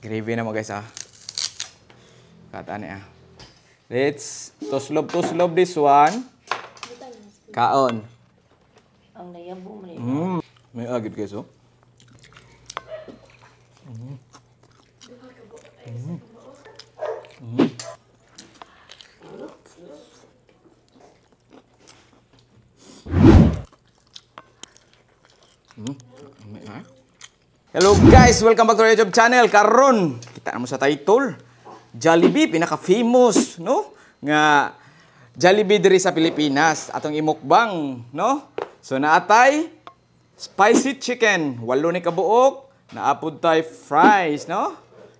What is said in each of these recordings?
Gravy na mo guys ah. Katani ah. Let's tuslob tuslob this one. Kaon. Ang layabo mo Mm. May agit guys oh. Mm. Hello guys! Welcome back to our YouTube channel. Karon, kita mo sa title. Jollibee, pinaka-famous, no? Nga, Jollibee diri sa Pilipinas. Atong imukbang, no? So naatay, spicy chicken. Walo ni kabuok. Naapod tay fries, no?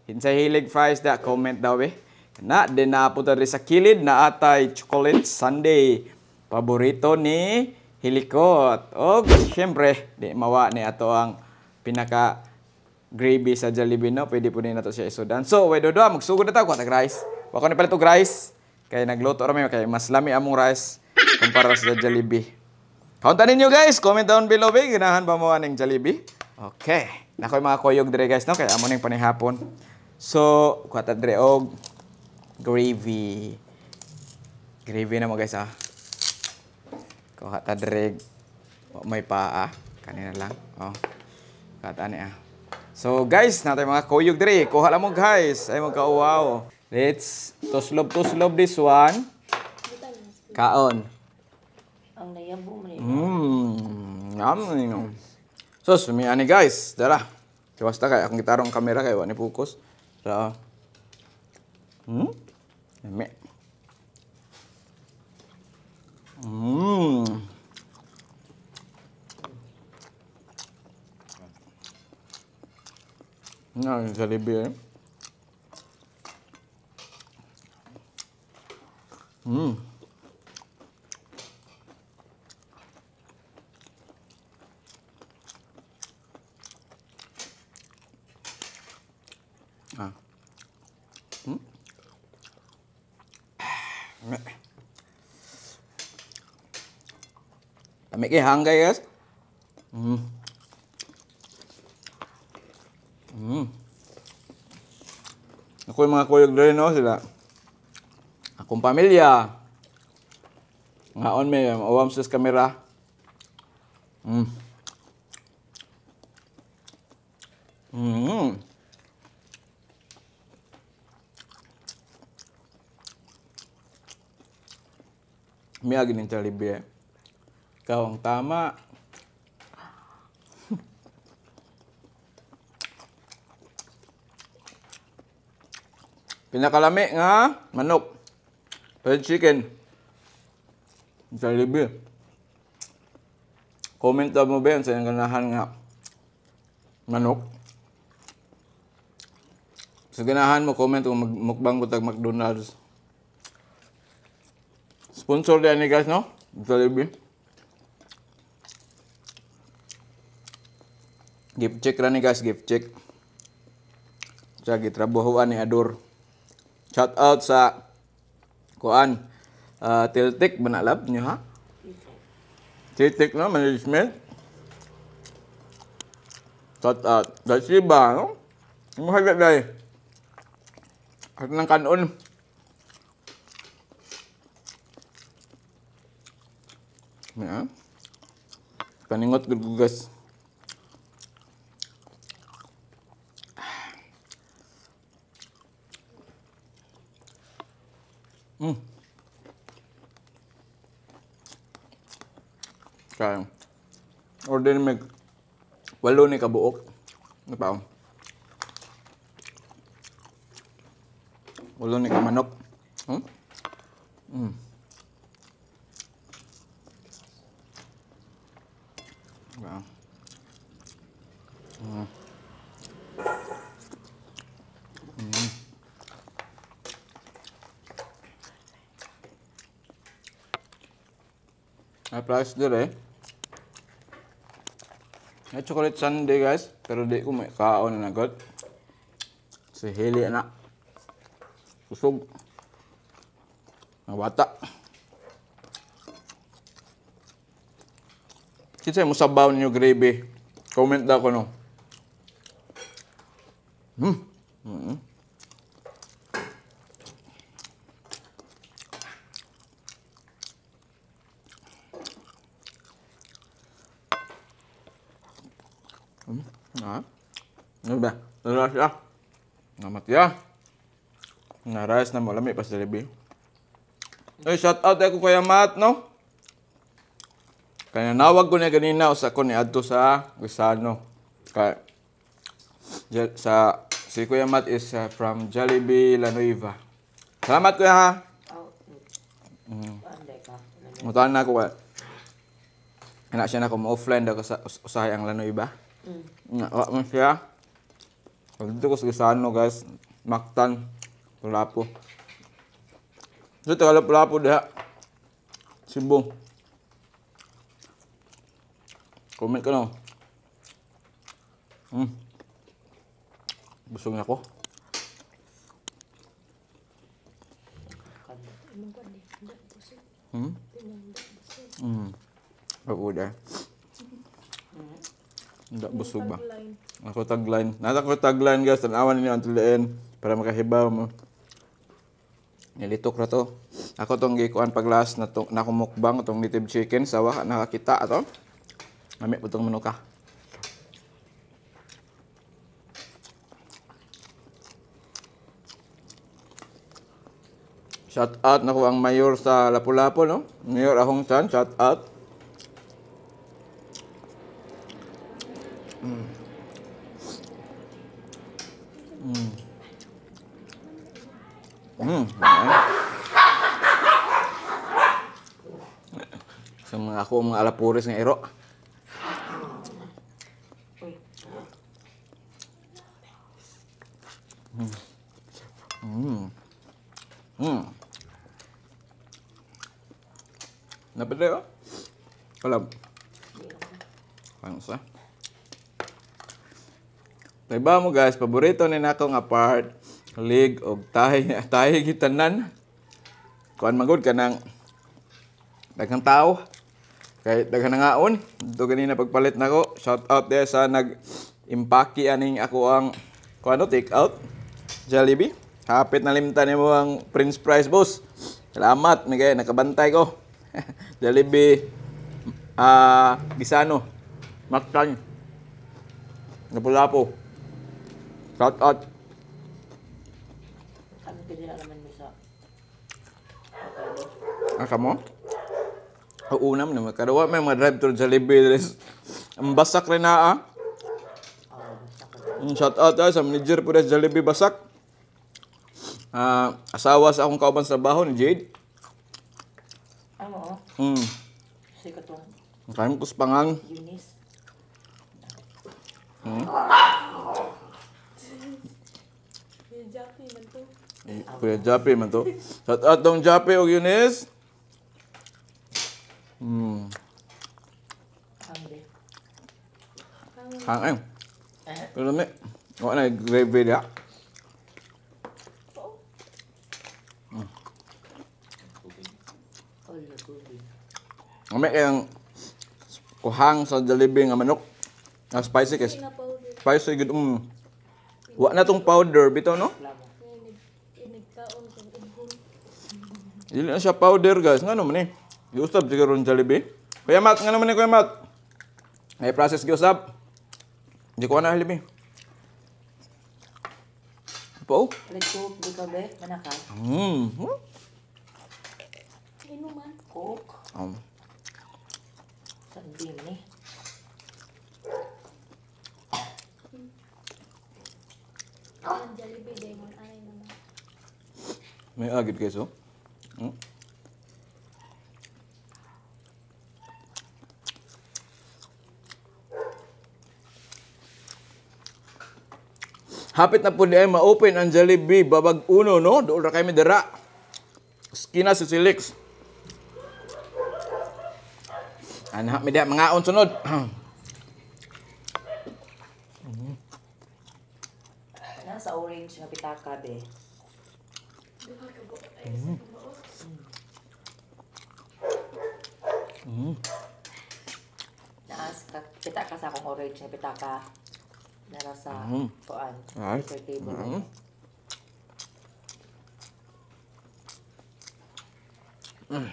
Hinsa hilig fries da. Comment daw eh. Na, din naapod diri sa kilid. Naatay chocolate sundae. Paborito ni Hilikot. Og, syempre, di mawa ni ato ang pinaka gravy sa Jollibee no pwede po nina to siya isudan so way do magsugo na ta ko tag rice wa ko ni to rice kay nagluto ra may kay mas lami among rice kumpara sa Jollibee kaunta ninyo guys comment down below ba ganahan ba mo aning Jollibee okay nakoy mga koyog dire guys no kay amo ning panihapon so kuha ta dire og gravy gravy na mo guys ah kuha ta dire may paa kanina lang oh Katani ah. So guys, natay mga kuyog diri. Kuha lang mo guys. Ay mga kauwaw. Let's tuslob tuslob this one. Kaon. Ang layabo mo Mmm. Yummy. So, ani guys. Dara. Kiwas ta kay akong gitarong kamera kay wani focus. Dara. Hmm? Yummy. No, incredibile. Mm. Make it hungry, guys. Hmm. Mm. Ako yung mga kuyog doon, no? Sila. Akong pamilya. Ngaon on me, mawam um, sa kamera. Mm. Mm. Mm-hmm. Miyagin ng talibi eh. Ikaw ang tama. Pinakalami nga ha? manok. Fried chicken. Sa libi. Comment apa ba yun sa ganahan nga manok. Sa ganahan mo, comment kung mukbang ko tag McDonald's. Sponsor din ni guys, no? Sa lebih. Gift check lah ni guys, gift check. Sa gitrabuhuan ni Ador. Adore shout out sa kuan uh, tiltik benalab nyo ha tiltik no management shout out dah siba no mo hala dai at nang kanon ya yeah. kaningot gugas -gug Mm. Kaya. Order mag walo ni kabuok. Ano pa? Oh? Walo ni kamanok. Hmm? Mm. May price dire. Eh. May chocolate sundae guys. Pero di ko may kaon na nagot. Si Heli na. Susog. Mga bata. Kinsa mo sabaw niyo gravy? Comment daw ko no. Hmm. ya. Naras na mo. pas delivery. Eh, shout out ako kay Mat, no? Kaya nawag ko na ganina sa ko ni Adto sa Gisano. Kaya, sa, si Kuya Mat is uh, from Jollibee, Lanueva. Salamat, Kuya, ha? Oh, mm. Mutahan na ako, kaya. Anak siya na ako, ma-offline daw sa usahay ang Lanueva. Mm. Nga, wak mo siya. Dito ko sa Gisano guys. Maktan. Pulapo. Dito kala pulapo diha. Simbong. Comment ka na. Oh. Hmm. Gusto niya ko. Hmm? Hmm. Pag-uda. Ah. Hindi busog ba? Ako tagline. Nata ko tagline guys. Tanawan ninyo until the end. Para makahibaw mo. Nilitok na to. Ako tong gikuan pag na, to, na kumukbang itong native chicken. Sawa nakakita ato. Mami po itong manuka. Shout out na ko ang mayor sa Lapu-Lapu, no? Mayor Ahong San. shout out. Hmm. Hmm. Eh. Sama aku mengalah puris dengan erok. Hmm. Hmm. Hmm. Nak beli ke? Kalau. Langsung. Diba mo guys, paborito ni nako nga part, lig og tahi, tahi gitanan. Kuan magud ka ng daghang tao. Kay daghang nangaon, do ganina pagpalit nako. Shout out there sa nag impaki aning ako ang kuano take out Jollibee. Hapit na limtan nimo ang Prince Price boss. Salamat, migay nakabantay ko. Jollibee ah uh, Bisano. Mactan. Napulapo. Shout out. Ano pinilalaman mo sa avocado? Ah, Ang kamo? Uunam naman. Karawa may mga drive-thru sa Libby. Ang basak rin na ah. ah. Shout out ah, sa manager po sa Jollibee Basak. Uh, asawa sa akong kauban sa trabaho ni Jade. Ano Hmm. Mm. Sige to. Kain ko sa pangang. Eunice. Mm. Japi man to. Kuya Jape man to. Shout out dong Japi Hmm. Eunice. Mm. Hang em. Pero me. Gọi này về về đi ạ. Ang may kayang kuhang sa jalibing nga manok. Ang ah, spicy kay spicy gud -hmm. Wa na tong powder bito no? Dili na siya powder guys. Ngano man eh. Giusab siguro ng Jollibee. Kuya Mat, ngano man eh Kuya Mat? May process giusab. Di ko na Jollibee. Po? Let's cook di ka be? Manakal? Mm, hmm. Inuman? Cook? Um. Sabi ni. Ang Jollibee day ay naman. May agit keso. Hmm? Hapit na po di ma-open ang Jollibee babag uno no dool ra kami dira. Skina si Silix. Anak mi mga sunod. orange nga bitaka be. Mm. Mm. Naas ka, pitaka akong orange nga pitaka nara sa mm. kuan. Right. Sa mm. Mm.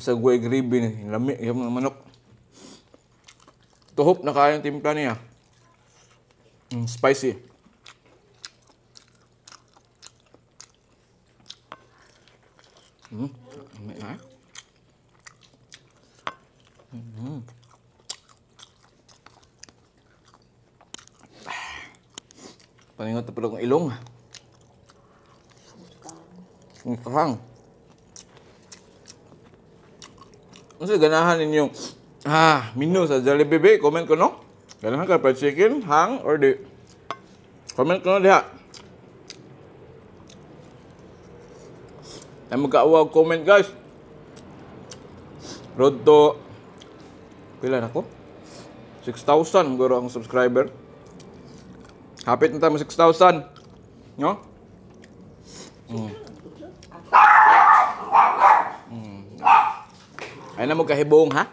Bisag way gravy ni. Lami, yung manok. Tuhop na kaya yung timpla niya. Mm, spicy. Mm. May ha? Ah. Mm. Mm-hmm. Paningot na pala kong ilong. Ang kahang. Mesti ganahan ni nyo. Ha, ah, minum saja lebih baik komen kono. Ganahan ka percikin hang or di. Komen kono dia. Tamu ka wa komen guys. Roto. Pila nak ko? 6000 gorong subscriber. Hapit na tayo 6,000. No? Hmm. Ayan na magkahibong, ha?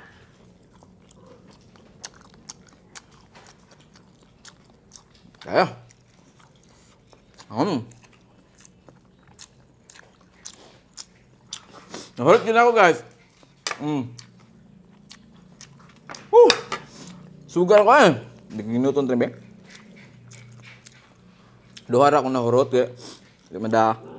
Kaya. Hmm. Nahulot nyo na ako, guys. Hmm. Woo! Sugar ko, eh. Hindi ko ginuto ang trimbe. Duhara eh. Hindi madaa.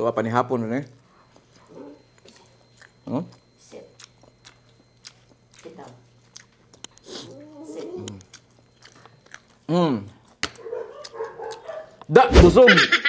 Ito pa ni hapon ni. Kan, eh? Hmm? Hmm. Da,